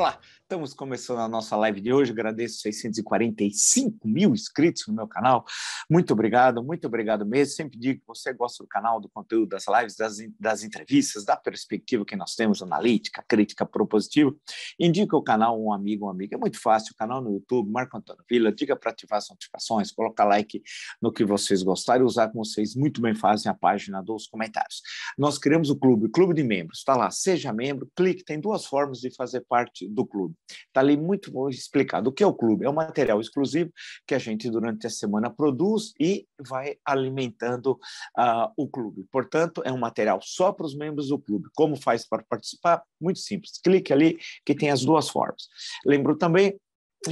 v a Estamos começando a nossa live de hoje. Agradeço 645 mil inscritos no meu canal. Muito obrigado, muito obrigado mesmo. Sempre digo que você gosta do canal, do conteúdo, das lives, das, das entrevistas, da perspectiva que nós temos, analítica, crítica, propositiva. Indica o canal um amigo, uma amiga. É muito fácil. O canal no YouTube, Marco Antônio Vila. Diga para ativar as notificações, coloca like no que vocês gostarem, usar com vocês muito bem fazem a página dos comentários. Nós criamos o clube, o clube de membros. Está lá, seja membro, clique. Tem duas formas de fazer parte do clube. Está ali muito bom explicado. O que é o clube? É um material exclusivo que a gente, durante a semana, produz e vai alimentando uh, o clube. Portanto, é um material só para os membros do clube. Como faz para participar? Muito simples. Clique ali que tem as duas formas. Lembro também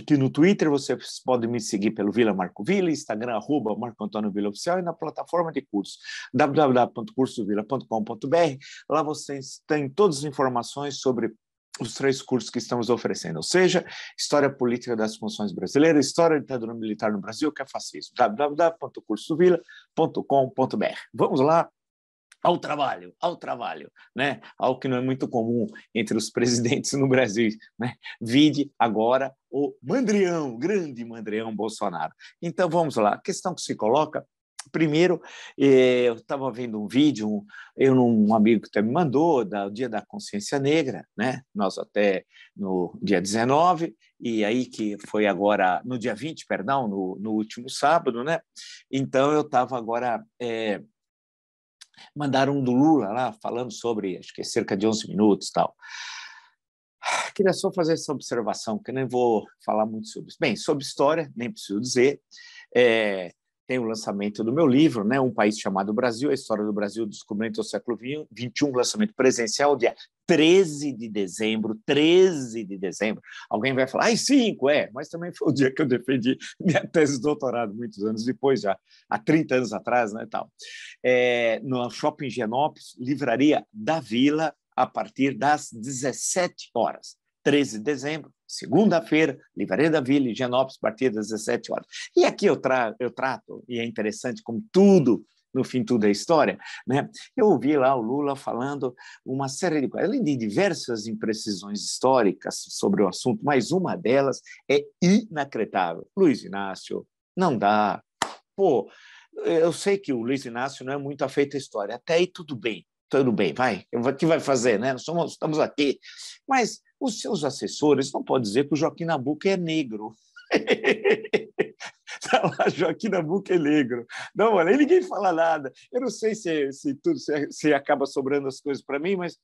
que no Twitter você pode me seguir pelo Vila Marco Vila, Instagram, arroba Marco Antônio Vila Oficial e na plataforma de cursos www.cursovila.com.br. Lá vocês têm todas as informações sobre os três cursos que estamos oferecendo, ou seja, História Política das Funções Brasileiras, História da Ditadura Militar no Brasil, que é fascismo, www.cursovila.com.br. Vamos lá ao trabalho, ao trabalho, né? Algo que não é muito comum entre os presidentes no Brasil, né? Vide agora o Mandrião, grande Mandrião Bolsonaro. Então vamos lá, a questão que se coloca Primeiro, eh, eu estava vendo um vídeo, eu um amigo que até me mandou, do Dia da Consciência Negra, né? Nós até no dia 19, e aí que foi agora, no dia 20, perdão, no, no último sábado, né? Então, eu estava agora... É, mandaram um do Lula lá falando sobre, acho que é cerca de 11 minutos tal. Ah, queria só fazer essa observação, que nem vou falar muito sobre isso. Bem, sobre história, nem preciso dizer. É, tem o lançamento do meu livro, né? Um País Chamado Brasil, a história do Brasil descobrimento do século XXI, lançamento presencial dia 13 de dezembro, 13 de dezembro. Alguém vai falar, ai, cinco é, mas também foi o dia que eu defendi minha tese de doutorado, muitos anos depois, já há 30 anos atrás, né, tal. É, no Shopping Genópolis, livraria da Vila, a partir das 17 horas. 13 de dezembro, Segunda-feira, da Vila, Higienópolis, a partir das 17 horas. E aqui eu, tra eu trato, e é interessante como tudo, no fim tudo é história, né? eu ouvi lá o Lula falando uma série de coisas, além de diversas imprecisões históricas sobre o assunto, mas uma delas é inacreditável. Luiz Inácio, não dá. Pô, eu sei que o Luiz Inácio não é muito afeito à história, até aí tudo bem, tudo bem, vai, o que vai fazer, né? Nós somos, estamos aqui. Mas os seus assessores não podem dizer que o Joaquim Nabuco é negro. Está lá, Joaquim Nabuco é negro. Não, olha, aí ninguém fala nada. Eu não sei se, se tudo se, se acaba sobrando as coisas para mim, mas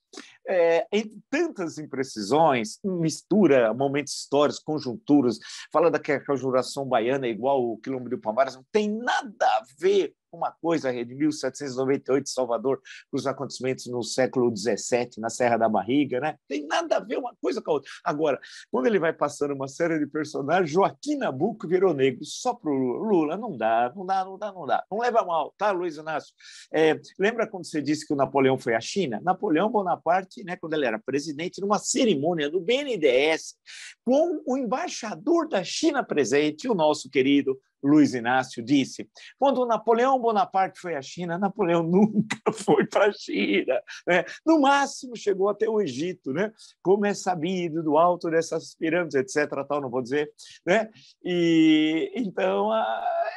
é, entre tantas imprecisões, mistura momentos históricos, conjunturas, fala da conjuração baiana igual o quilombo do Palmares, não tem nada a ver uma coisa, Rede 1798 Salvador, com os acontecimentos no século XVII, na Serra da Barriga, né? Tem nada a ver uma coisa com a outra. Agora, quando ele vai passando uma série de personagens, Joaquim Nabuco virou negro só pro Lula. Lula, não dá, não dá, não dá, não dá. Não leva mal, tá, Luiz Inácio? É, lembra quando você disse que o Napoleão foi à China? Napoleão Bonaparte, né, quando ele era presidente, numa cerimônia do BNDES, com o embaixador da China presente, o nosso querido Luiz Inácio disse. Quando Napoleão Bonaparte foi à China, Napoleão nunca foi para a China. Né? No máximo, chegou até o Egito, né? como é sabido, do alto dessas pirâmides, etc. Tal, não vou dizer. Né? E, então,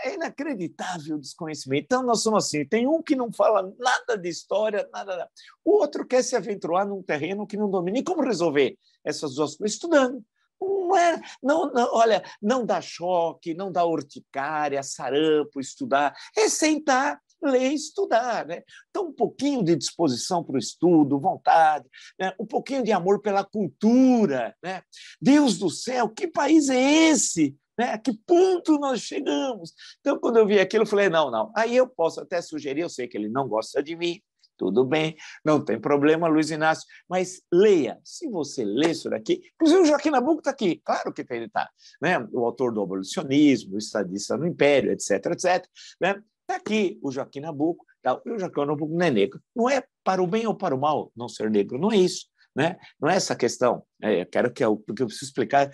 é inacreditável o desconhecimento. Então, nós somos assim: tem um que não fala nada de história, nada. nada. O outro quer se aventurar num terreno que não domina. E como resolver essas duas coisas? Estudando não é, não, não, olha, não dá choque, não dá urticária, sarampo, estudar. É sentar, ler e estudar. Né? Então, um pouquinho de disposição para o estudo, vontade, né? um pouquinho de amor pela cultura. Né? Deus do céu, que país é esse? Né? A que ponto nós chegamos? Então, quando eu vi aquilo, eu falei: não, não. Aí eu posso até sugerir, eu sei que ele não gosta de mim, tudo bem, não tem problema, Luiz Inácio, mas leia. Se você lê isso daqui, inclusive o Joaquim Nabuco está aqui, claro que ele está, né? o autor do abolicionismo, o estadista no Império, etc, etc. Né? Está aqui o Joaquim Nabuco, tá? o Joaquim Nabuco não é negro. Não é para o bem ou para o mal não ser negro, não é isso. Né? Não é essa questão. É, quero que eu, porque eu preciso explicar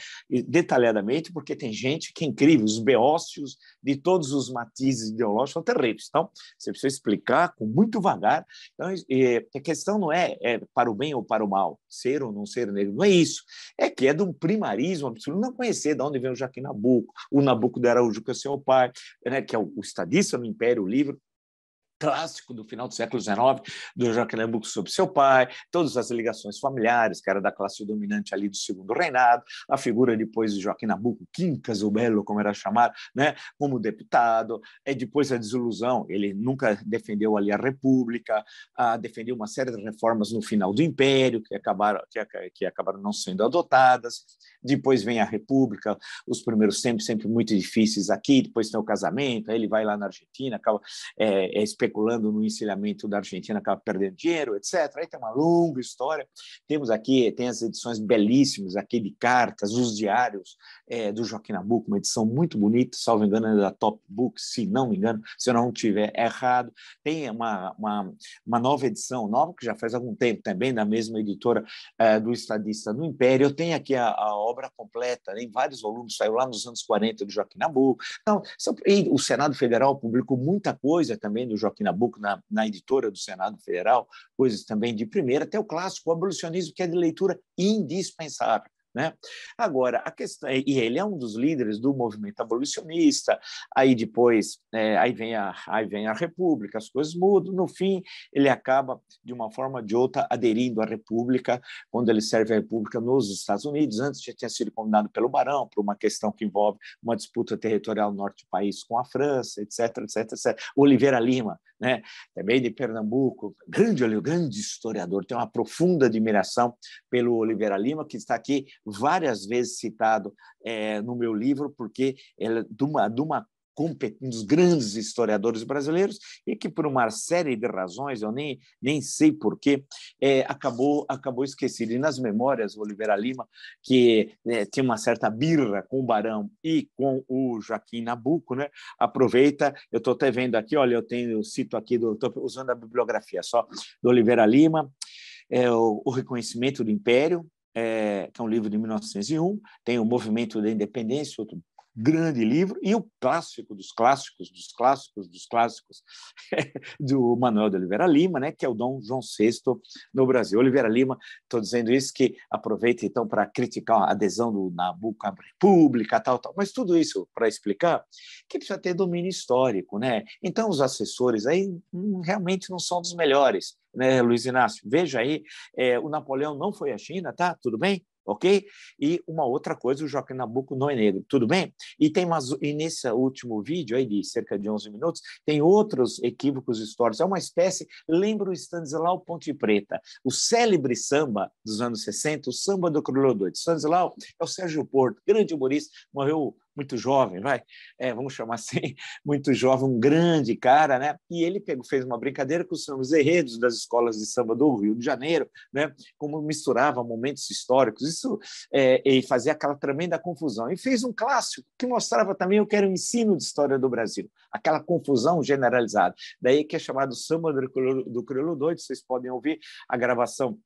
detalhadamente, porque tem gente que é incrível, os beócios de todos os matizes ideológicos são terríveis. Então, você precisa explicar com muito vagar. Então, é, a questão não é, é, para o bem ou para o mal, ser ou não ser negro, não é isso. É que é de um primarismo absoluto, não conhecer de onde vem o Joaquim Nabuco, o Nabuco de Araújo, que é seu pai, né, que é o, o estadista no Império Livre, clássico do final do século XIX, do Joaquim Lembuco sobre seu pai, todas as ligações familiares, que era da classe dominante ali do segundo reinado, a figura depois de Joaquim Nabuco, Quincas o Belo, como era chamado, né, como deputado, é depois a desilusão, ele nunca defendeu ali a República, a, defendeu uma série de reformas no final do Império, que acabaram, que, que acabaram não sendo adotadas, depois vem a República, os primeiros tempos sempre muito difíceis aqui, depois tem o casamento, aí ele vai lá na Argentina, acaba, é, é especulando no encilhamento da Argentina, acaba perdendo dinheiro, etc. Aí tem uma longa história. Temos aqui, tem as edições belíssimas aqui de cartas, os diários é, do Joaquim Nabuco, uma edição muito bonita, salvo engano, é da Top Book, se não me engano, se eu não tiver errado. Tem uma, uma, uma nova edição, nova, que já faz algum tempo também, da mesma editora é, do Estadista no Império. Eu tenho aqui a, a obra completa, em vários volumes, saiu lá nos anos 40 do Joaquim Nabuco. Então, e o Senado Federal publicou muita coisa também do Joaquim na, na editora do Senado Federal, coisas também de primeira, até o clássico o abolicionismo, que é de leitura indispensável. Né? Agora, a questão, e ele é um dos líderes do movimento abolicionista, aí depois, é, aí, vem a, aí vem a República, as coisas mudam, no fim, ele acaba, de uma forma ou de outra, aderindo à República, quando ele serve à República nos Estados Unidos, antes já tinha sido condenado pelo Barão, por uma questão que envolve uma disputa territorial norte do país com a França, etc, etc, etc. Oliveira Lima, né? também de Pernambuco, grande, grande historiador, tem uma profunda admiração pelo Oliveira Lima, que está aqui várias vezes citado é, no meu livro, porque ele, é de, uma, de uma um dos grandes historiadores brasileiros, e que por uma série de razões, eu nem, nem sei porquê, é, acabou, acabou esquecido. E nas memórias, Oliveira Lima, que é, tinha uma certa birra com o Barão e com o Joaquim Nabuco, né? aproveita, eu estou até vendo aqui, olha, eu tenho, eu cito aqui, estou usando a bibliografia só, do Oliveira Lima, é, o, o Reconhecimento do Império, é, que é um livro de 1901, tem o Movimento da Independência, outro grande livro, e o clássico dos clássicos, dos clássicos, dos clássicos, do Manuel de Oliveira Lima, né, que é o Dom João VI no Brasil. Oliveira Lima, estou dizendo isso que aproveita então para criticar a adesão do Nabucco à República, tal, tal. Mas tudo isso para explicar que precisa ter domínio histórico, né? Então os assessores aí hum, realmente não são dos melhores, né, Luiz Inácio? Veja aí, é, o Napoleão não foi à China, tá? Tudo bem? ok? E uma outra coisa, o Joaquim Nabuco não é negro, tudo bem? E tem mais, e nesse último vídeo aí de cerca de 11 minutos, tem outros equívocos históricos, é uma espécie, lembra o Stanislau Ponte Preta, o célebre samba dos anos 60, o samba do Crolodô, Doido. Stanislau é o Sérgio Porto, grande humorista, morreu muito jovem, vai, é, vamos chamar assim, muito jovem, um grande cara, né? E ele pegou, fez uma brincadeira com os enredos das escolas de samba do Rio de Janeiro, né? Como misturava momentos históricos, isso é, e fazia aquela tremenda confusão. E fez um clássico que mostrava também o que era o ensino de história do Brasil, aquela confusão generalizada. Daí que é chamado samba do crioulo doido, vocês podem ouvir a gravação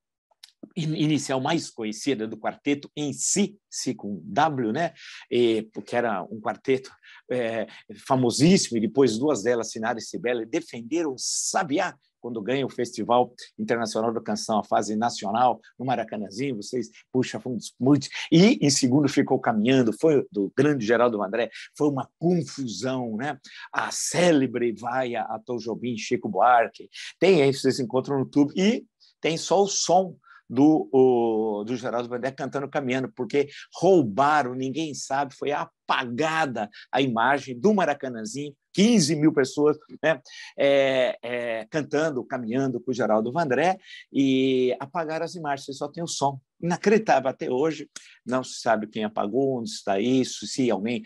inicial mais conhecida do quarteto em si, si com W, né? E, porque era um quarteto é, famosíssimo, e depois duas delas, Sinara e Sibeli, defenderam o Sabiá quando ganha o Festival Internacional da Canção, a fase nacional, no Maracanãzinho, vocês puxa fundos muitos E em segundo ficou caminhando, foi do grande Geraldo André, foi uma confusão, né? A célebre vaia a Tom Jobim, Chico Buarque. Tem aí, vocês encontram no YouTube. E tem só o som do, o, do Geraldo Vandré cantando Caminhando, porque roubaram, ninguém sabe, foi apagada a imagem do Maracanãzinho, 15 mil pessoas né, é, é, cantando, caminhando com o Geraldo Vandré, e apagaram as imagens, você só tem o som inacreditável. Até hoje não se sabe quem apagou, onde está isso, se alguém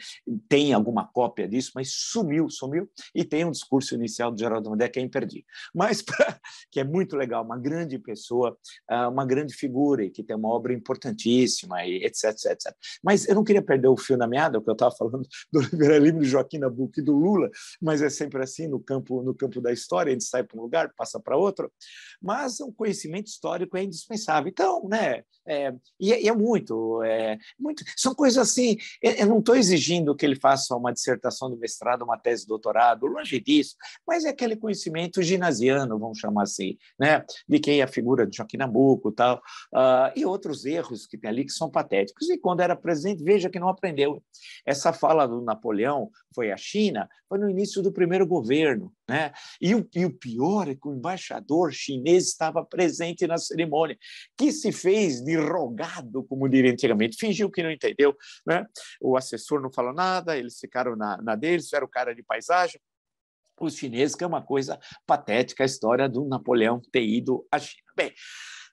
tem alguma cópia disso, mas sumiu, sumiu. E tem um discurso inicial do Geraldo Mandé que é imperdível. Mas pra, que é muito legal, uma grande pessoa, ah, uma grande figura e que tem uma obra importantíssima e etc, etc, etc. Mas eu não queria perder o fio da meada, o que eu estava falando do Oliveira Lima, do Joaquim Nabuco e do Lula, mas é sempre assim no campo, no campo da história, a gente sai para um lugar, passa para outro. Mas o conhecimento histórico é indispensável. Então, né, é, e, é, e é muito, é, muito, são coisas assim. Eu, eu não estou exigindo que ele faça uma dissertação de mestrado, uma tese de doutorado, longe disso, mas é aquele conhecimento ginasiano, vamos chamar assim, né? de quem é a figura de Joaquim Nabuco tal, uh, e outros erros que tem ali que são patéticos. E quando era presidente, veja que não aprendeu. Essa fala do Napoleão foi à China, foi no início do primeiro governo. Né? E, o, e o pior é que o embaixador chinês estava presente na cerimônia, que se fez de rogado, como diria antigamente, fingiu que não entendeu. Né? O assessor não falou nada, eles ficaram na, na deles, o cara de paisagem. Os chineses, que é uma coisa patética, a história do Napoleão ter ido à China. Bem,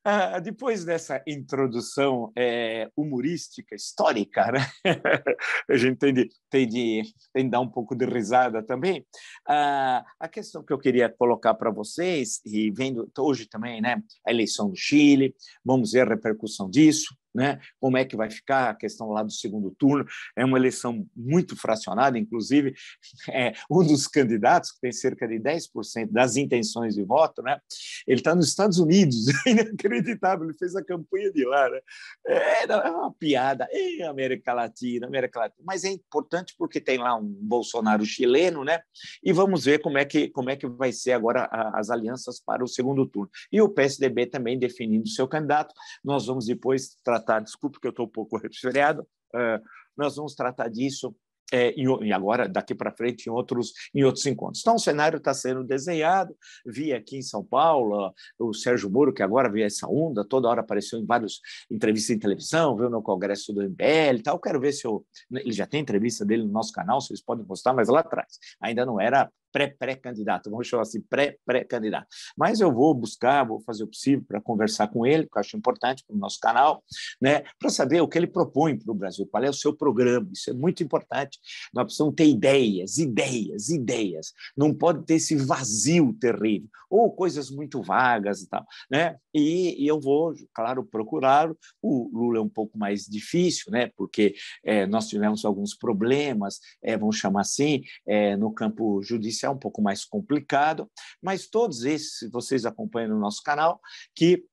ah, depois dessa introdução é, humorística, histórica, né? a gente tem de, tem, de, tem de dar um pouco de risada também. Ah, a questão que eu queria colocar para vocês, e vendo hoje também né, a eleição do Chile, vamos ver a repercussão disso, né? como é que vai ficar a questão lá do segundo turno. É uma eleição muito fracionada, inclusive é, um dos candidatos, que tem cerca de 10% das intenções de voto, né? ele está nos Estados Unidos, é inacreditável, ele fez a campanha de lá. Né? É, é uma piada, é, América Latina, América Latina. Mas é importante porque tem lá um Bolsonaro chileno, né? e vamos ver como é que, como é que vai ser agora a, as alianças para o segundo turno. E o PSDB também definindo seu candidato, nós vamos depois tratar tratar, tá? desculpe que eu estou um pouco resfriado, ah, nós vamos tratar disso é, e agora daqui para frente em outros em outros encontros. Então o cenário está sendo desenhado. Vi aqui em São Paulo o Sérgio Moro que agora veio essa onda, toda hora apareceu em várias entrevistas em televisão, viu no congresso do MBL e tal. Quero ver se eu, né, ele já tem entrevista dele no nosso canal, vocês podem postar, mas lá atrás ainda não era pré-pré-candidato, vamos chamar assim, pré-pré-candidato. Mas eu vou buscar, vou fazer o possível para conversar com ele, que eu acho importante para o nosso canal, né, para saber o que ele propõe para o Brasil, qual é o seu programa. Isso é muito importante. Nós precisamos ter ideias, ideias, ideias. Não pode ter esse vazio terrível, ou coisas muito vagas e tal. Né? E, e eu vou, claro, procurar. O Lula é um pouco mais difícil, né? porque é, nós tivemos alguns problemas, é, vamos chamar assim, é, no campo judicial é um pouco mais complicado, mas todos esses vocês acompanham no nosso canal, que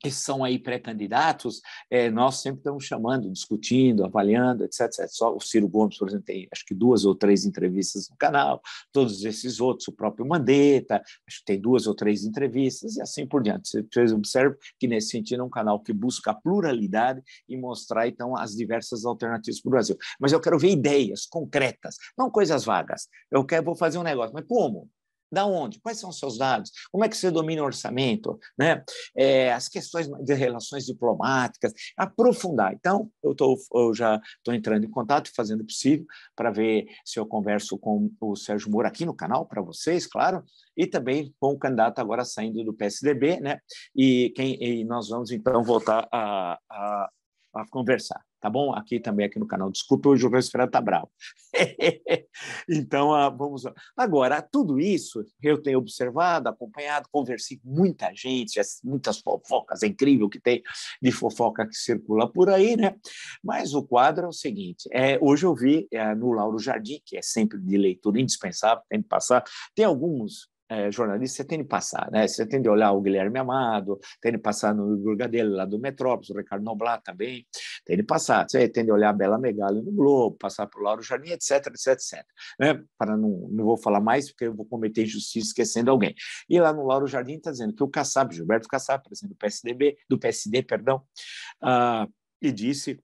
que são aí pré-candidatos, é, nós sempre estamos chamando, discutindo, avaliando, etc, etc. Só o Ciro Gomes, por exemplo, tem acho que duas ou três entrevistas no canal, todos esses outros, o próprio Mandetta, acho que tem duas ou três entrevistas e assim por diante. Vocês observam que, nesse sentido, é um canal que busca a pluralidade e mostrar, então, as diversas alternativas para o Brasil. Mas eu quero ver ideias concretas, não coisas vagas. Eu quero, vou fazer um negócio, mas como? Da onde? Quais são os seus dados? Como é que você domina o orçamento? Né? É, as questões de relações diplomáticas, aprofundar. Então, eu, tô, eu já estou entrando em contato, fazendo o possível, para ver se eu converso com o Sérgio Moura aqui no canal, para vocês, claro, e também com o candidato agora saindo do PSDB, né? E, quem, e nós vamos, então, voltar a, a para conversar, tá bom? Aqui também, aqui no canal. Desculpa, hoje o resfriado tá bravo. então, ah, vamos lá. Agora, tudo isso eu tenho observado, acompanhado, conversei com muita gente, muitas fofocas, é incrível que tem de fofoca que circula por aí, né? Mas o quadro é o seguinte, é, hoje eu vi é, no Lauro Jardim, que é sempre de leitura indispensável, tem que passar, tem alguns é, eh, jornalista, você tem de passar, né? Eh, você tem de olhar o Guilherme Amado, tem de passar no Igor lá do Metrópolis, o Ricardo Noblat também, tem de passar. Você tem de olhar a Bela Megali no Globo, passar para o Lauro Jardim, etc, etc, etc. Né? Para não, não vou falar mais, porque eu vou cometer injustiça esquecendo alguém. E lá no Lauro Jardim está dizendo que o Kassab, Gilberto Kassab, presidente do PSDB, do PSD, perdão, ah, e disse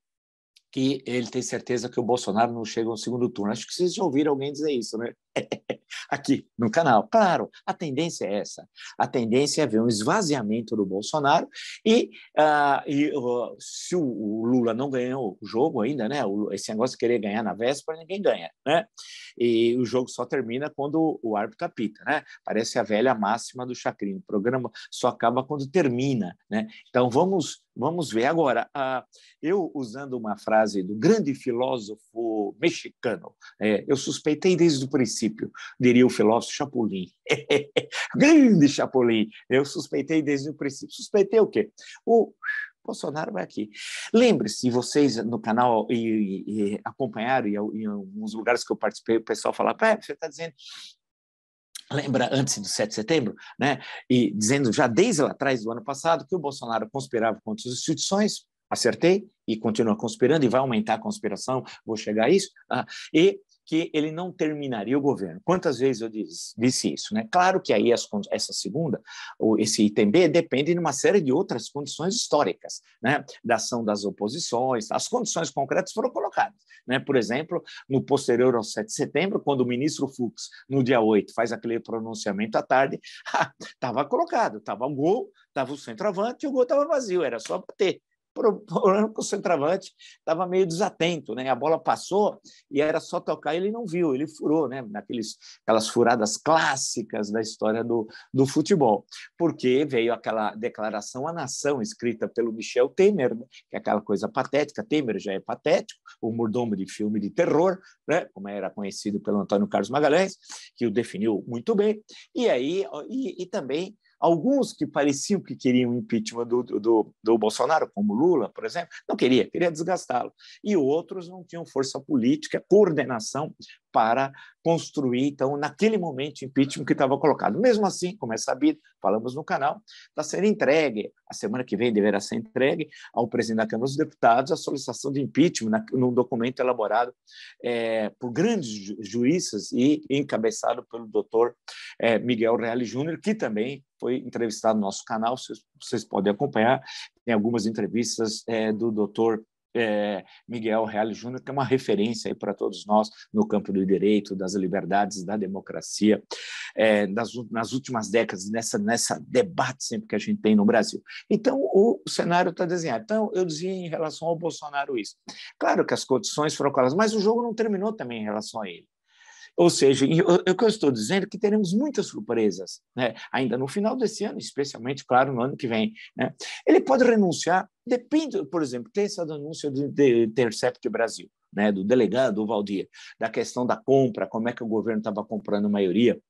que ele tem certeza que o Bolsonaro não chega ao segundo turno. Acho que vocês já ouviram alguém dizer isso, né? aqui no canal. Claro, a tendência é essa. A tendência é ver um esvaziamento do Bolsonaro e, uh, e uh, se o Lula não ganhou o jogo ainda, né? Esse negócio de querer ganhar na véspera, ninguém ganha, né? E o jogo só termina quando o árbitro apita, né? Parece a velha máxima do Chacrinho. O programa só acaba quando termina, né? Então vamos vamos ver agora. Uh, eu usando uma frase do grande filósofo mexicano, é, eu suspeitei desde o princípio princípio, diria o filósofo Chapolin. Grande Chapolin! Eu suspeitei desde o princípio. Suspeitei o quê? O Bolsonaro vai é aqui. Lembre-se, vocês no canal e, e, e acompanharam, e, em alguns lugares que eu participei, o pessoal falava, é, você está dizendo lembra antes do 7 de setembro, né? E dizendo já desde lá atrás do ano passado que o Bolsonaro conspirava contra as instituições, acertei e continua conspirando e vai aumentar a conspiração, vou chegar a isso. Ah, e que ele não terminaria o governo. Quantas vezes eu disse, disse isso? Né? Claro que aí as, essa segunda, esse item B, depende de uma série de outras condições históricas, né? da ação das oposições, as condições concretas foram colocadas. Né? Por exemplo, no posterior ao 7 de setembro, quando o ministro Fux, no dia 8, faz aquele pronunciamento à tarde, estava colocado, estava um gol, estava o centroavante e o gol estava vazio, era só bater. O problema que o centroavante estava meio desatento, né? A bola passou e era só tocar, ele não viu, ele furou, né? Naqueles, aquelas furadas clássicas da história do, do futebol. Porque veio aquela declaração à nação escrita pelo Michel Temer, né? que é aquela coisa patética. Temer já é patético, o mordomo de filme de terror, né? Como era conhecido pelo Antônio Carlos Magalhães, que o definiu muito bem. E aí, e, e também Alguns que pareciam que queriam impeachment do, do, do Bolsonaro, como Lula, por exemplo, não queria, queria desgastá-lo. E outros não tinham força política, coordenação para construir, então, naquele momento, o impeachment que estava colocado. Mesmo assim, como é sabido, falamos no canal, está sendo entregue, a semana que vem deverá ser entregue ao presidente da Câmara dos Deputados a solicitação de impeachment num documento elaborado é, por grandes juízes e encabeçado pelo doutor é, Miguel Reale Júnior, que também foi entrevistado no nosso canal, vocês, vocês podem acompanhar, tem algumas entrevistas é, do doutor é, Miguel Reale Júnior, que é uma referência para todos nós no campo do direito, das liberdades, da democracia, é, das, nas últimas décadas, nessa, nessa debate sempre que a gente tem no Brasil. Então, o cenário está desenhado. Então, eu dizia em relação ao Bolsonaro isso. Claro que as condições foram claras, mas o jogo não terminou também em relação a ele. Ou seja, o que eu estou dizendo é que teremos muitas surpresas, né? ainda no final desse ano, especialmente, claro, no ano que vem. Né? Ele pode renunciar, depende, por exemplo, tem essa denúncia do de, Intercept Brasil, né? do delegado o Valdir, da questão da compra, como é que o governo estava comprando maioria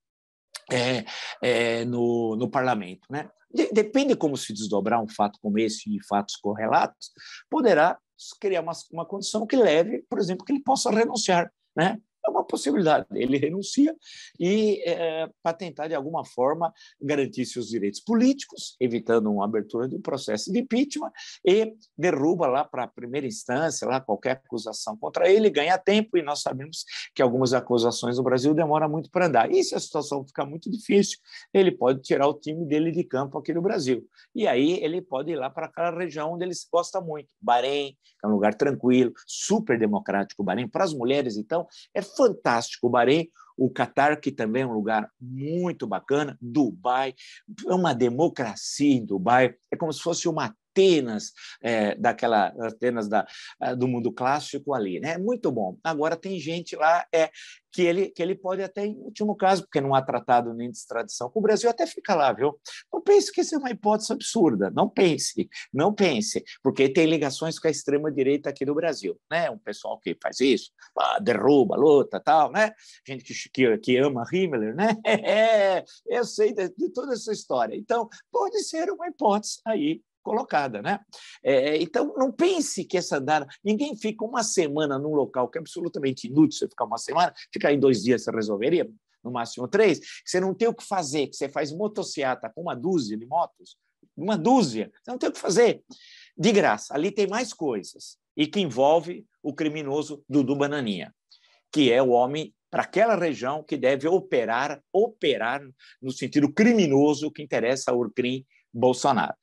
é, é, no, no parlamento. Né? De, depende como se desdobrar um fato como esse e fatos correlatos, poderá criar uma, uma condição que leve, por exemplo, que ele possa renunciar. Né? É uma possibilidade. Ele renuncia e é, para tentar, de alguma forma, garantir seus direitos políticos, evitando uma abertura de um processo de impeachment, e derruba lá para a primeira instância, lá qualquer acusação contra ele, ganha tempo, e nós sabemos que algumas acusações no Brasil demoram muito para andar. E se a situação ficar muito difícil, ele pode tirar o time dele de campo aqui no Brasil. E aí ele pode ir lá para aquela região onde ele se gosta muito, Bahrein, que é um lugar tranquilo, super democrático, Bahrein. Para as mulheres, então, é fantástico. O Bahrein, o Catar, que também é um lugar muito bacana, Dubai, é uma democracia em Dubai, é como se fosse uma Atenas é, daquela Atenas da, ah, do mundo clássico ali, né? É muito bom. Agora tem gente lá é que ele que ele pode até em último caso, porque não há tratado nem de extradição com o Brasil, até fica lá, viu? Não pense que isso é uma hipótese absurda, não pense, não pense, porque tem ligações com a extrema direita aqui do Brasil, né? Um pessoal que faz isso, derruba, luta, tal, né? Gente que que, que ama Himmler, né? É, eu sei de, de toda essa história. Então pode ser uma hipótese aí colocada, né? É, então, não pense que essa data. Ninguém fica uma semana num local que é absolutamente inútil você ficar uma semana, ficar em dois dias você resolveria, no máximo três, que você não tem o que fazer, que você faz motocicleta com uma dúzia de motos, uma dúzia, você não tem o que fazer. De graça, ali tem mais coisas, e que envolve o criminoso Dudu Bananinha, que é o homem para aquela região que deve operar, operar no sentido criminoso que interessa ao crime Bolsonaro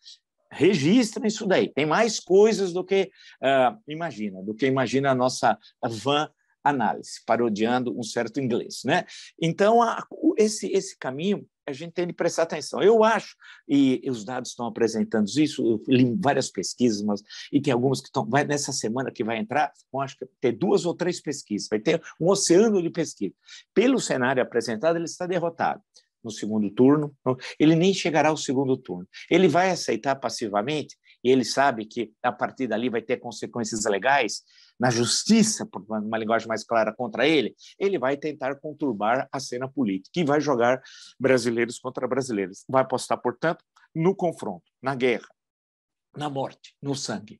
registra isso daí. Tem mais coisas do que uh, imagina, do que imagina a nossa van análise, parodiando um certo inglês, né? Então, a, esse esse caminho a gente tem de prestar atenção. Eu acho, e os dados estão apresentando isso, eu li várias pesquisas, mas e tem algumas que estão, vai nessa semana que vai entrar, eu acho que ter duas ou três pesquisas, vai ter um oceano de pesquisa. Pelo cenário apresentado, ele está derrotado no segundo turno, ele nem chegará ao segundo turno. Ele vai aceitar passivamente e ele sabe que a partir dali vai ter consequências legais na justiça, por uma linguagem mais clara contra ele, ele vai tentar conturbar a cena política e vai jogar brasileiros contra brasileiros. Vai apostar, portanto, no confronto, na guerra, na morte, no sangue.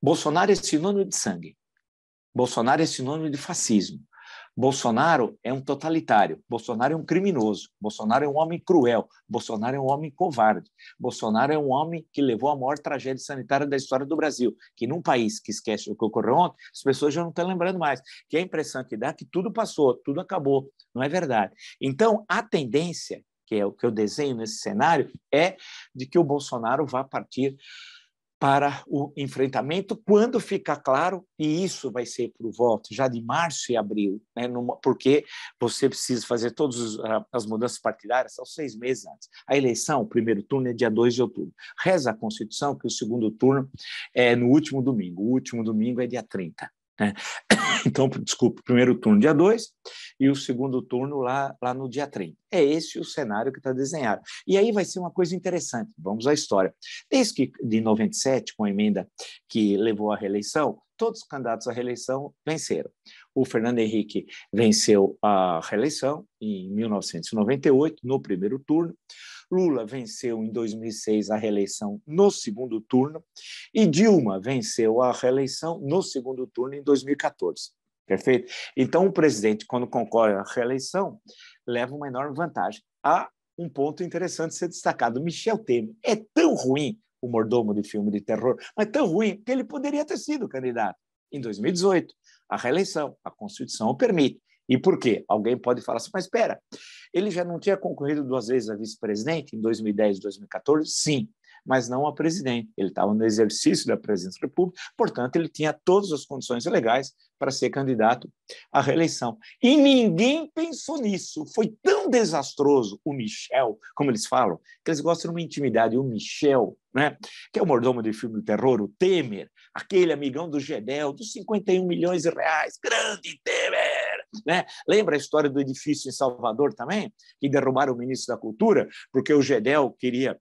Bolsonaro é sinônimo de sangue. Bolsonaro é sinônimo de fascismo. Bolsonaro é um totalitário, Bolsonaro é um criminoso, Bolsonaro é um homem cruel, Bolsonaro é um homem covarde, Bolsonaro é um homem que levou a maior tragédia sanitária da história do Brasil, que num país que esquece o que ocorreu ontem, as pessoas já não estão lembrando mais, que a impressão que dá é que tudo passou, tudo acabou, não é verdade. Então, a tendência, que é o que eu desenho nesse cenário, é de que o Bolsonaro vá partir para o enfrentamento quando fica claro, e isso vai ser para o voto já de março e abril, né, numa, porque você precisa fazer todas ah, as mudanças partidárias, são seis meses antes. A eleição, o primeiro turno, é dia 2 de outubro. Reza a Constituição que o segundo turno é no último domingo, o último domingo é dia 30. Né? então, desculpe, primeiro turno dia 2 e o segundo turno lá, lá no dia 30. É esse o cenário que está desenhado. E aí vai ser uma coisa interessante, vamos à história. Desde que, de 97, com a emenda que levou à reeleição, todos os candidatos à reeleição venceram. O Fernando Henrique venceu a reeleição em 1998, no primeiro turno. Lula venceu em 2006 a reeleição no segundo turno e Dilma venceu a reeleição no segundo turno em 2014. Perfeito? Então, o presidente, quando concorre à reeleição, leva uma enorme vantagem. Há um ponto interessante a ser destacado. Michel Temer é tão ruim, o mordomo de filme de terror, mas tão ruim que ele poderia ter sido candidato em 2018. A reeleição, a Constituição o permite. E por quê? Alguém pode falar assim, mas espera, ele já não tinha concorrido duas vezes a vice-presidente em 2010 e 2014? Sim, mas não a presidente. Ele estava no exercício da presidência da República, portanto, ele tinha todas as condições legais para ser candidato à reeleição. E ninguém pensou nisso. Foi tão desastroso o Michel, como eles falam, que eles gostam de uma intimidade. O Michel, né, que é o mordomo de filme de terror, o Temer, aquele amigão do Gedel, dos 51 milhões de reais, grande Temer! Né? Lembra a história do edifício em Salvador também, que derrubaram o ministro da Cultura, porque o Gedel queria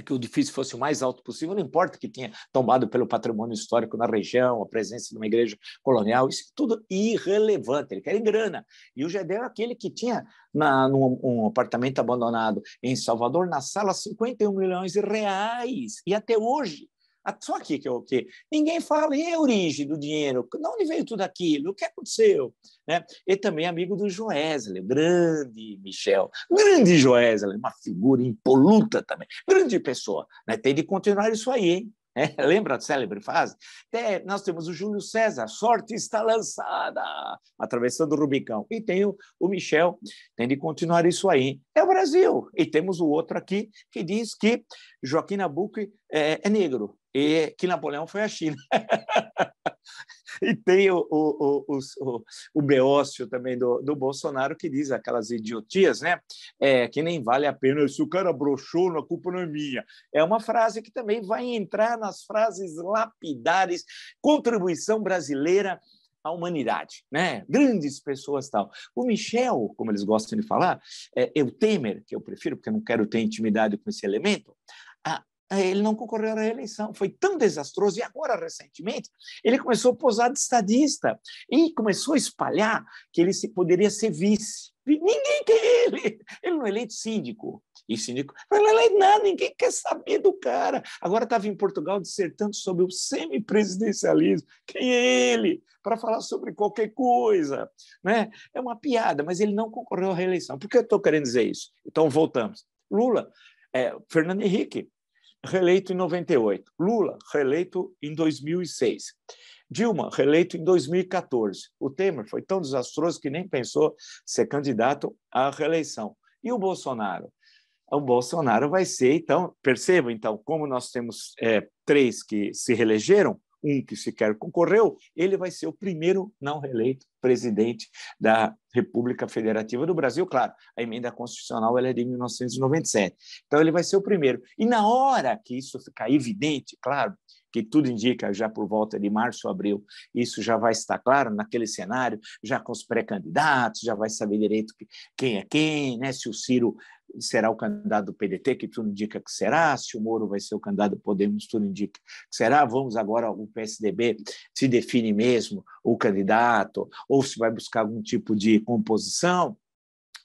é que o edifício fosse o mais alto possível, não importa que tinha tombado pelo patrimônio histórico na região, a presença de uma igreja colonial, isso é tudo irrelevante, ele quer grana. E o Gedel é aquele que tinha na, num um apartamento abandonado em Salvador, na sala, 51 milhões de reais, e até hoje ah, só aqui que, eu, que ninguém fala, e a origem do dinheiro? De onde veio tudo aquilo? O que aconteceu? Né? E também amigo do Joesley, grande Michel, grande Joesley, uma figura impoluta também, grande pessoa. Né? Tem de continuar isso aí, hein? É, lembra a célebre fase? Até nós temos o Júlio César, sorte está lançada, atravessando o Rubicão. E tem o, o Michel, tem de continuar isso aí. É o Brasil. E temos o outro aqui que diz que Joaquim Nabuco é, é negro e que Napoleão foi à China. e tem o, o, o, o, o Beócio também do, do Bolsonaro que diz aquelas idiotias, né? É, que nem vale a pena. Se o cara broxou, a culpa não é minha. É uma frase que também vai entrar nas frases lapidares, contribuição brasileira à humanidade, né? Grandes pessoas tal. O Michel, como eles gostam de falar, é, eu Temer, que eu prefiro porque eu não quero ter intimidade com esse elemento, a ah, ele não concorreu à reeleição. Foi tão desastroso. E agora, recentemente, ele começou a posar de estadista e começou a espalhar que ele se, poderia ser vice. Ninguém quer ele. Ele não é eleito síndico. E síndico não é eleito nada, ninguém quer saber do cara. Agora estava em Portugal dissertando sobre o semipresidencialismo. Quem é ele? Para falar sobre qualquer coisa. Né? É uma piada, mas ele não concorreu à reeleição. Por que eu estou querendo dizer isso? Então, voltamos. Lula, é, Fernando Henrique, reeleito em 98. Lula, reeleito em 2006. Dilma, reeleito em 2014. O Temer foi tão desastroso que nem pensou ser candidato à reeleição. E o Bolsonaro? O Bolsonaro vai ser, então, percebam, então, como nós temos é, três que se reelegeram, um que sequer concorreu, ele vai ser o primeiro não reeleito presidente da República Federativa do Brasil. Claro, a emenda constitucional ela é de 1997. Então, ele vai ser o primeiro. E na hora que isso ficar evidente, claro, que tudo indica já por volta de março, abril, isso já vai estar claro naquele cenário, já com os pré-candidatos, já vai saber direito quem é quem, né? se o Ciro será o candidato do PDT, que tudo indica que será, se o Moro vai ser o candidato do Podemos, tudo indica que será, vamos agora, o PSDB se define mesmo o candidato, ou se vai buscar algum tipo de composição,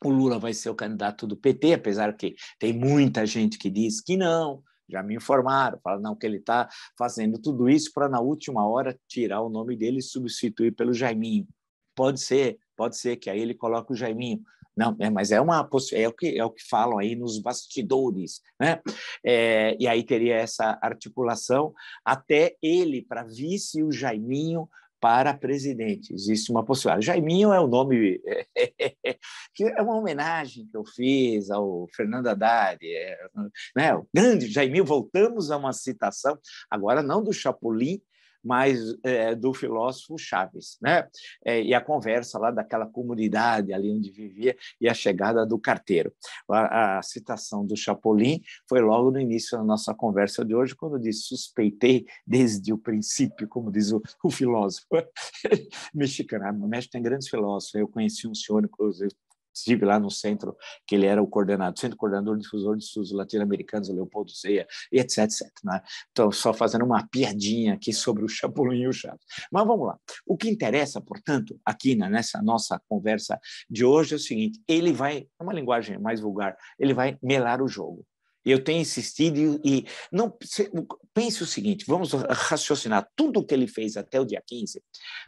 o Lula vai ser o candidato do PT, apesar que tem muita gente que diz que não, já me informaram, falaram não, que ele está fazendo tudo isso para, na última hora, tirar o nome dele e substituir pelo Jaiminho. Pode ser, pode ser que aí ele coloque o Jaiminho, não, é, mas é uma é o que é o que falam aí nos bastidores, né? É, e aí teria essa articulação até ele para vice o Jaiminho para presidente. Existe uma possibilidade. Jaiminho é o nome que é uma homenagem que eu fiz ao Fernando Haddad, é, né? O grande Jaiminho. Voltamos a uma citação agora não do Chapolin mas eh, é, do filósofo Chaves, né? É, e a conversa lá daquela comunidade ali onde vivia e a chegada do carteiro. A, a, citação do Chapolin foi logo no início da nossa conversa de hoje, quando disse suspeitei desde o princípio, como diz o, o filósofo mexicano. O ah, México tem grandes filósofos. Eu conheci um senhor, inclusive, estive lá no centro, que ele era o coordenador, centro coordenador difusor de estudos latino-americanos, Leopoldo Zeia, etc, etc. Né? Então, só fazendo uma piadinha aqui sobre o Chapulinho e o Chaves. Mas vamos lá. O que interessa, portanto, aqui né, nessa nossa conversa de hoje é o seguinte, ele vai, numa é linguagem mais vulgar, ele vai melar o jogo. Eu tenho insistido e, e não pense o seguinte, vamos raciocinar, tudo o que ele fez até o dia 15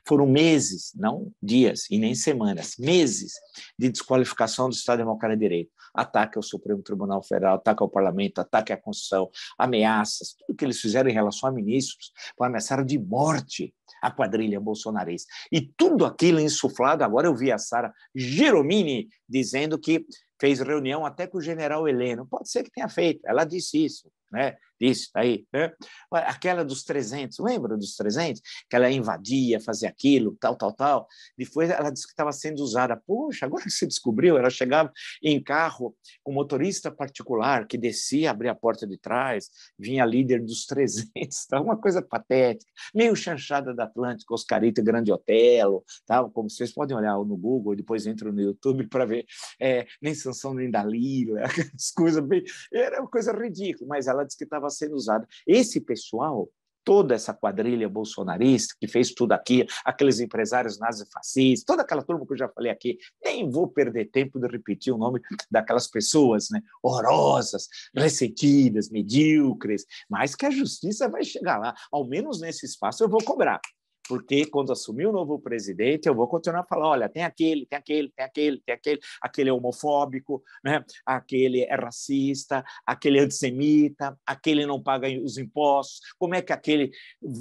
foram meses, não dias e nem semanas, meses de desqualificação do Estado Democrático de Direito. Ataque ao Supremo Tribunal Federal, ataque ao parlamento, ataque à Constituição, ameaças, tudo que eles fizeram em relação a ministros, ameaçaram de morte a quadrilha bolsonarista. E tudo aquilo insuflado, agora eu vi a Sara Giromini dizendo que fez reunião até com o general Heleno. Pode ser que tenha feito, ela disse isso, né? Isso, tá aí. Né? Aquela dos 300, lembra dos 300? Que ela invadia, fazia aquilo, tal, tal, tal. Depois ela disse que estava sendo usada. Poxa, agora que você descobriu, ela chegava em carro com um motorista particular que descia, abria a porta de trás, vinha líder dos 300, tá? uma coisa patética. Meio chanchada da Atlântica, Oscarito Grande Otelo, tal, tá? como vocês podem olhar no Google, depois entram no YouTube para ver. É, nem Sansão, nem Dalila, aquelas coisas bem... Era uma coisa ridícula, mas ela disse que estava estava sendo usada. Esse pessoal, toda essa quadrilha bolsonarista que fez tudo aqui, aqueles empresários nazifascistas, toda aquela turma que eu já falei aqui, nem vou perder tempo de repetir o nome daquelas pessoas né, horrorosas, ressentidas, medíocres, mas que a justiça vai chegar lá. Ao menos nesse espaço eu vou cobrar. Porque quando assumir o novo presidente, eu vou continuar a falar: olha, tem aquele, tem aquele, tem aquele, tem aquele, aquele é homofóbico, né? aquele é racista, aquele é antissemita, aquele não paga os impostos, como é que aquele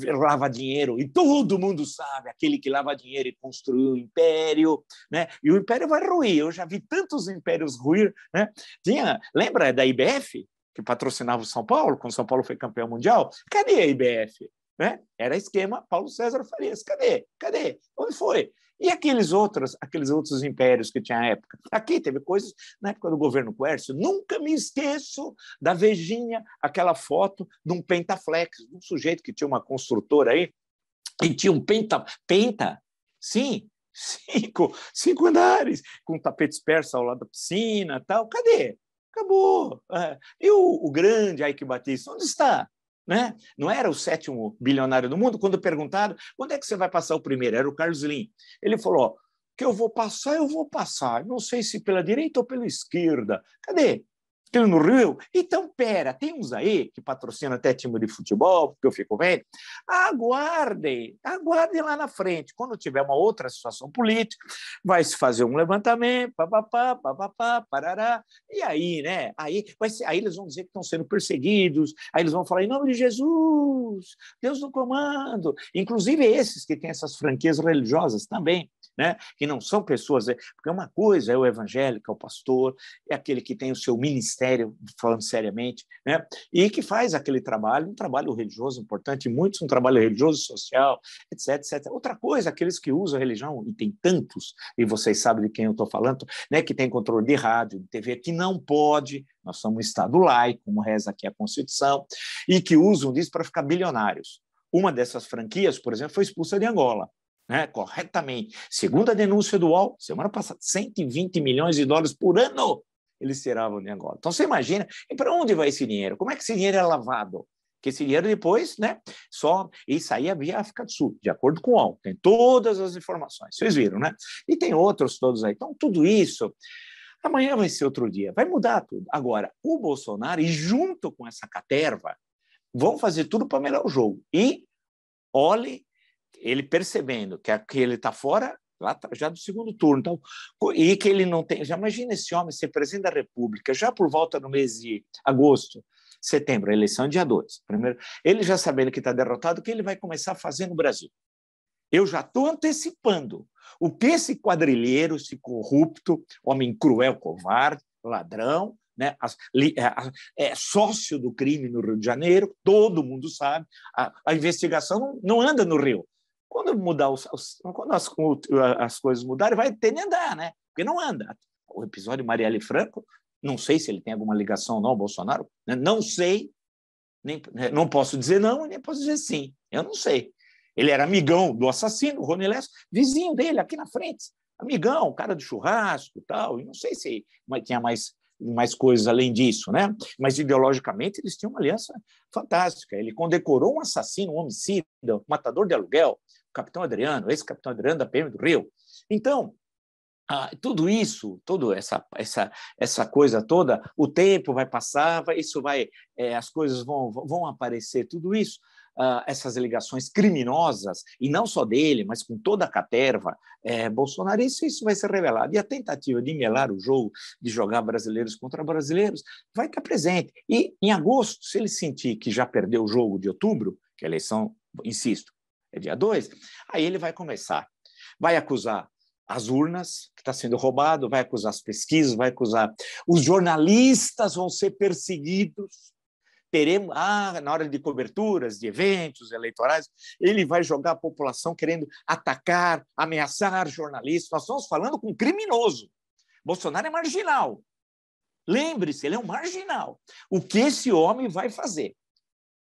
lava dinheiro? E todo mundo sabe: aquele que lava dinheiro e construiu o império, né? e o império vai ruir. Eu já vi tantos impérios ruir. Né? Tinha, lembra da IBF? que patrocinava o São Paulo, quando o São Paulo foi campeão mundial, cadê a IBF? Né? Era esquema Paulo César Farias. Cadê? Cadê? Onde foi? E aqueles outros, aqueles outros impérios que tinha à época? Aqui teve coisas na época do governo Quércio. Nunca me esqueço da Vejinha, aquela foto de um pentaflex, um sujeito que tinha uma construtora aí e tinha um penta, penta, sim, cinco, cinco andares, com tapetes tapete persa ao lado da piscina, tal. Cadê? Acabou. É. E o, o grande Ike Batista, onde está? Né? Não era o sétimo bilionário do mundo. Quando perguntaram, quando é que você vai passar o primeiro? Era o Carlos Slim. Ele falou, que eu vou passar, eu vou passar. Não sei se pela direita ou pela esquerda. Cadê? tem no Rio. Então, pera, tem uns aí que patrocinam até time de futebol, porque eu fico vendo. Aguardem, aguardem lá na frente. Quando tiver uma outra situação política, vai se fazer um levantamento, papapá, papapá, parará. E aí, né? Aí, vai ser, aí eles vão dizer que estão sendo perseguidos, aí eles vão falar em nome de Jesus, Deus no comando. Inclusive esses que têm essas franquias religiosas também. Né? Que não são pessoas, é, porque uma coisa é o evangélico, é o pastor, é aquele que tem o seu ministério ministério, falando seriamente, né? e que faz aquele trabalho, um trabalho religioso importante, muitos um trabalho religioso social, etc, etc. Outra coisa, aqueles que usam a religião, e tem tantos, e vocês sabem de quem eu estou falando, né? que tem controle de rádio, de TV, que não pode, nós somos um Estado laico, como reza aqui a Constituição, e que usam disso para ficar bilionários. Uma dessas franquias, por exemplo, foi expulsa de Angola. Né, corretamente. Segundo a denúncia do UOL, semana passada, 120 milhões de dólares por ano eles tiravam o negócio. Então, você imagina, e para onde vai esse dinheiro? Como é que esse dinheiro é lavado? que esse dinheiro depois, né, só e saía via África do Sul, de acordo com o ONU. Tem todas as informações, vocês viram, né? E tem outros todos aí. Então, tudo isso, amanhã vai ser outro dia, vai mudar tudo. Agora, o Bolsonaro, e junto com essa caterva, vão fazer tudo para melhorar o jogo. E olhe, ele percebendo que, que ele está fora, lá tá, já do segundo turno. Então, e que ele não tem. Já imagina esse homem ser presidente da República, já por volta do mês de agosto, setembro, eleição dia 2. Primeiro, ele já sabendo que está derrotado, o que ele vai começar a fazer no Brasil? Eu já estou antecipando o que esse quadrilheiro, esse corrupto, homem cruel, covarde, ladrão, né, é, é, sócio do crime no Rio de Janeiro, todo mundo sabe. A, a investigação não, não anda no Rio, quando mudar os, os quando as, as, coisas mudarem, vai ter de andar, né? Porque não anda. O episódio Marielle Franco, não sei se ele tem alguma ligação ou não ao Bolsonaro, né? não sei, nem, né? não posso dizer não, nem posso dizer sim, eu não sei. Ele era amigão do assassino, Rony Lessa, vizinho dele aqui na frente, amigão, cara de churrasco e tal, e não sei se tinha mais mais coisas além disso, né? Mas ideologicamente eles tinham uma aliança fantástica. Ele condecorou um assassino, um homicida, um matador de aluguel, o capitão Adriano, esse capitão Adriano da PM do Rio. Então, ah, tudo isso, toda essa, essa, essa coisa toda, o tempo vai passar, vai, isso vai, é, as coisas vão, vão aparecer, tudo isso ah, essas ligações criminosas, e não só dele, mas com toda a caterva é, eh, bolsonarista, isso vai ser revelado. E a tentativa de melar o jogo, de jogar brasileiros contra brasileiros, vai estar presente. E em agosto, se ele sentir que já perdeu o jogo de outubro, que a eleição, insisto, é dia 2, aí ele vai começar. Vai acusar as urnas, que está sendo roubado, vai acusar as pesquisas, vai acusar. Os jornalistas vão ser perseguidos teremos, ah, na hora de coberturas, de eventos eleitorais, ele vai jogar a população querendo atacar, ameaçar jornalistas. Nós estamos falando com um criminoso. Bolsonaro é marginal. Lembre-se, ele é um marginal. O que esse homem vai fazer?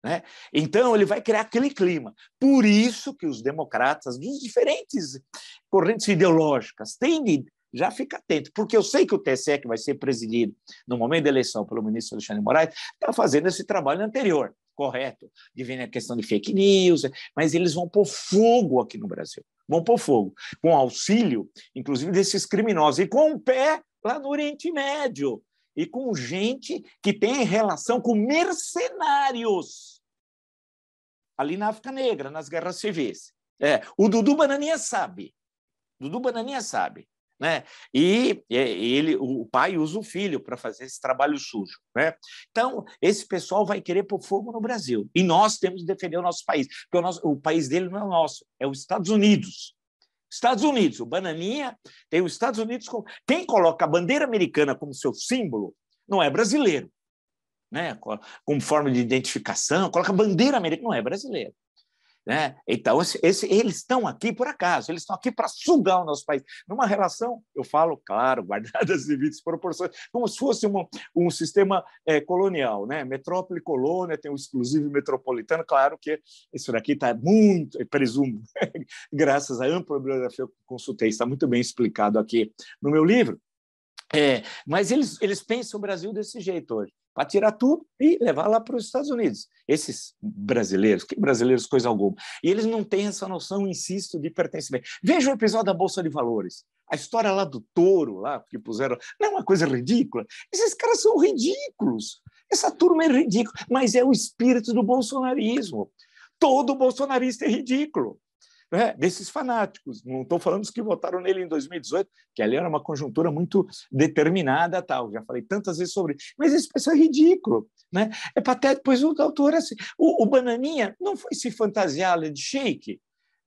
Né? Então, ele vai criar aquele clima. Por isso que os democratas, dos diferentes correntes ideológicas, têm de já fica atento, porque eu sei que o TSE, que vai ser presidido no momento da eleição pelo ministro Alexandre Moraes, está fazendo esse trabalho anterior, correto, de ver a questão de fake news, mas eles vão pôr fogo aqui no Brasil, vão pôr fogo, com auxílio, inclusive, desses criminosos, e com o um pé lá no Oriente Médio, e com gente que tem relação com mercenários ali na África Negra, nas guerras civis. É, o Dudu Bananinha sabe. Dudu Bananinha sabe. Né? E, ele, o pai usa o filho para fazer esse trabalho sujo, né? Então esse pessoal vai querer pôr fogo no Brasil e nós temos que defender o nosso país, porque o, nosso, o país dele não é o nosso, é os Estados Unidos. Estados Unidos, o bananinha tem os Estados Unidos com quem coloca a bandeira americana como seu símbolo não é brasileiro, né? Como forma de identificação, coloca a bandeira americana não é brasileiro. Né? Então, esse, esse, eles estão aqui por acaso, eles estão aqui para sugar o nosso país. Numa relação, eu falo, claro, guardadas as devidas proporções, como se fosse uma, um sistema é, colonial, né? metrópole colônia, tem o exclusivo metropolitano, claro que isso daqui está muito, presumo, graças à ampla bibliografia que consultei, está muito bem explicado aqui no meu livro. É, mas eles, eles pensam o Brasil desse jeito hoje para tirar tudo e levar lá para os Estados Unidos. Esses brasileiros, que brasileiros coisa alguma. E eles não têm essa noção, insisto, de pertencimento. Veja o episódio da Bolsa de Valores. A história lá do touro, lá, que puseram. Não é uma coisa ridícula? Esses caras são ridículos. Essa turma é ridícula, mas é o espírito do bolsonarismo. Todo bolsonarista é ridículo né, desses fanáticos. Não estou falando dos que votaram nele em 2018, que ali era uma conjuntura muito determinada, tal. Já falei tantas vezes sobre Mas esse pessoal é ridículo. Né? É patético, pois o autor, assim, o, o Bananinha não foi se fantasiar de shake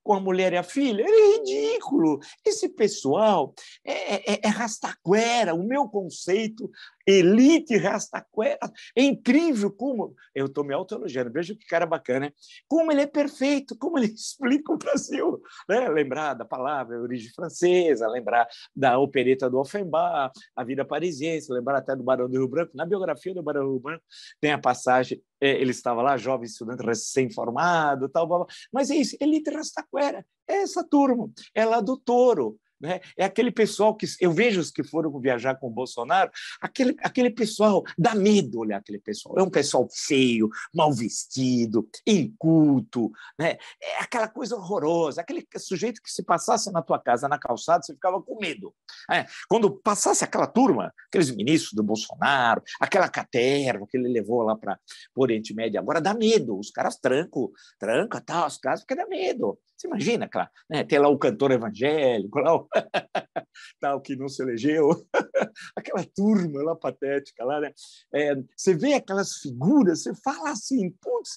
com a mulher e a filha? É ridículo. Esse pessoal é, é, é, é rastaquera. O meu conceito elite rastaquera. É incrível como. Eu estou me autoelogiando, veja que cara bacana, né? Como ele é perfeito, como ele explica o Brasil. Né? Lembrar da palavra origem francesa, lembrar da opereta do Offenbach, a vida parisiense, lembrar até do Barão do Rio Branco. Na biografia do Barão do Rio Branco tem a passagem, é, ele estava lá, jovem estudante recém-formado, tal, blá, blá. mas é isso, elite rastaquera, é essa turma, é lá do touro, né? É aquele pessoal que eu vejo os que foram viajar com o Bolsonaro, aquele, aquele pessoal dá medo olhar aquele pessoal. É um pessoal feio, mal vestido, inculto, né? É aquela coisa horrorosa, aquele sujeito que se passasse na tua casa, na calçada, você ficava com medo. Né? Quando passasse aquela turma, aqueles ministros do Bolsonaro, aquela caterva que ele levou lá para o Oriente Médio, agora dá medo. Os caras trancam, tranca, tal, tá, os caras porque dá medo. Você imagina, claro, né? Tem lá o cantor evangélico, lá o tal que não se elegeu, aquela turma lá patética lá, né? É, você vê aquelas figuras, você fala assim, putz,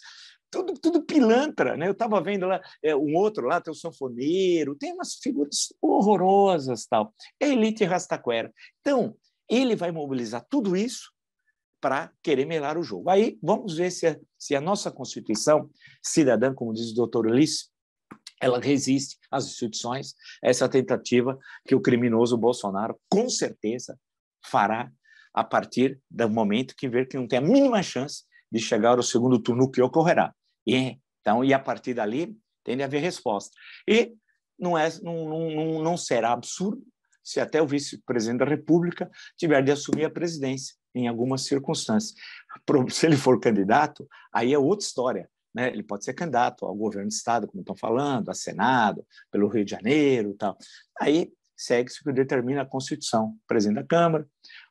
tudo, tudo pilantra, né? Eu estava vendo lá é, um outro lá, tem o sanfoneiro, tem umas figuras horrorosas tal. É elite rastaquera. Então, ele vai mobilizar tudo isso para querer melar o jogo. Aí vamos ver se a, se a nossa Constituição cidadã, como diz o doutor Ulisses, ela resiste às instituições, essa é tentativa que o criminoso Bolsonaro, com certeza, fará a partir do momento que ver que não tem a mínima chance de chegar ao segundo turno que ocorrerá. E, então, e a partir dali, tem de haver resposta. E não, é, não, não, não será absurdo se até o vice-presidente da República tiver de assumir a presidência em algumas circunstâncias. Se ele for candidato, aí é outra história. Né? Ele pode ser candidato ao governo de estado, como estão falando, a senado, pelo Rio de Janeiro, tal. Aí segue-se o que determina a Constituição, presidente da Câmara,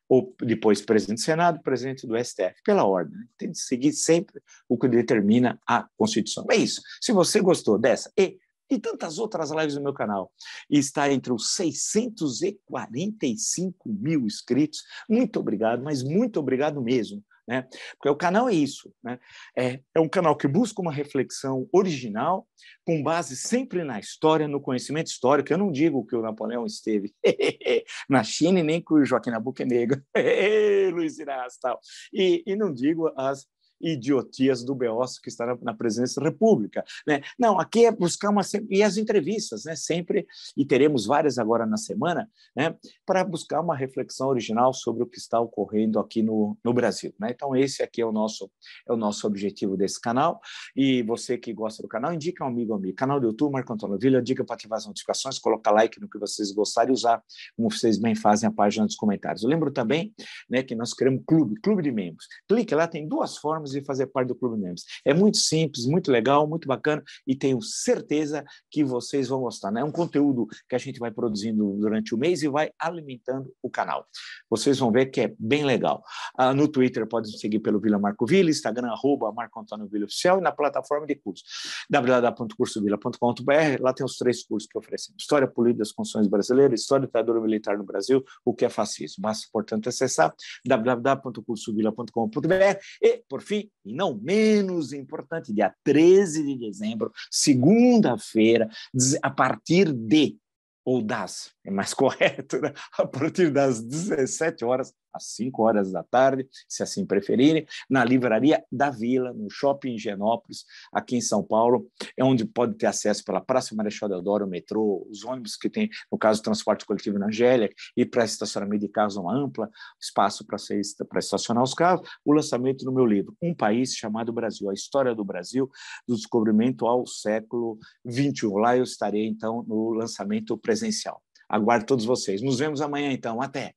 ou depois presidente do Senado, presidente do STF, pela ordem. Né? Tem que seguir sempre o que determina a Constituição. É isso. Se você gostou dessa e e tantas outras lives no meu canal. E está entre os 645 mil inscritos. Muito obrigado, mas muito obrigado mesmo. Né? Porque o canal é isso. Né? É, é um canal que busca uma reflexão original, com base sempre na história, no conhecimento histórico. Eu não digo que o Napoleão esteve na China e nem que o Joaquim Nabuco é negro, Luiz Inácio tal. E, e não digo as idiotias do Beócio que está na presidência da República. Né? Não, aqui é buscar uma. E as entrevistas, né? sempre, e teremos várias agora na semana, né? para buscar uma reflexão original sobre o que está ocorrendo aqui no, no Brasil. Né? Então, esse aqui é o, nosso, é o nosso objetivo desse canal. E você que gosta do canal, indica um amigo, amigo. Canal do YouTube, Marco Antônio Vila, diga para ativar as notificações, coloca like no que vocês gostarem e usar, como vocês bem fazem, a página dos comentários. Eu lembro também né, que nós criamos um clube, clube de membros. Clique lá, tem duas formas e fazer parte do Clube Nemes. É muito simples, muito legal, muito bacana e tenho certeza que vocês vão gostar. Né? É um conteúdo que a gente vai produzindo durante o mês e vai alimentando o canal. Vocês vão ver que é bem legal. Ah, no Twitter pode seguir pelo Vila Marco Vila, Instagram arroba Marco Antônio Vila Oficial e na plataforma de cursos www.cursovila.com.br. Lá tem os três cursos que oferecemos: História Política das Constituições Brasileiras, História Ditadura Militar no Brasil, o que é fascismo. Mas, portanto, acessar www.cursovila.com.br e, por fim, e, não menos importante, dia 13 de dezembro, segunda-feira, a partir de ou das é mais correto, né? a partir das 17 horas às 5 horas da tarde, se assim preferirem, na Livraria da Vila, no Shopping Genópolis, aqui em São Paulo, é onde pode ter acesso pela Praça Marechal Deodoro, o metrô, os ônibus que tem, no caso, transporte coletivo na Angélia, e para estacionamento de casa, uma ampla, espaço para estacionar os carros, o lançamento do meu livro, Um País Chamado Brasil, a História do Brasil, do descobrimento ao século XXI. Lá eu estarei, então, no lançamento presencial. Aguardo todos vocês. Nos vemos amanhã, então. Até!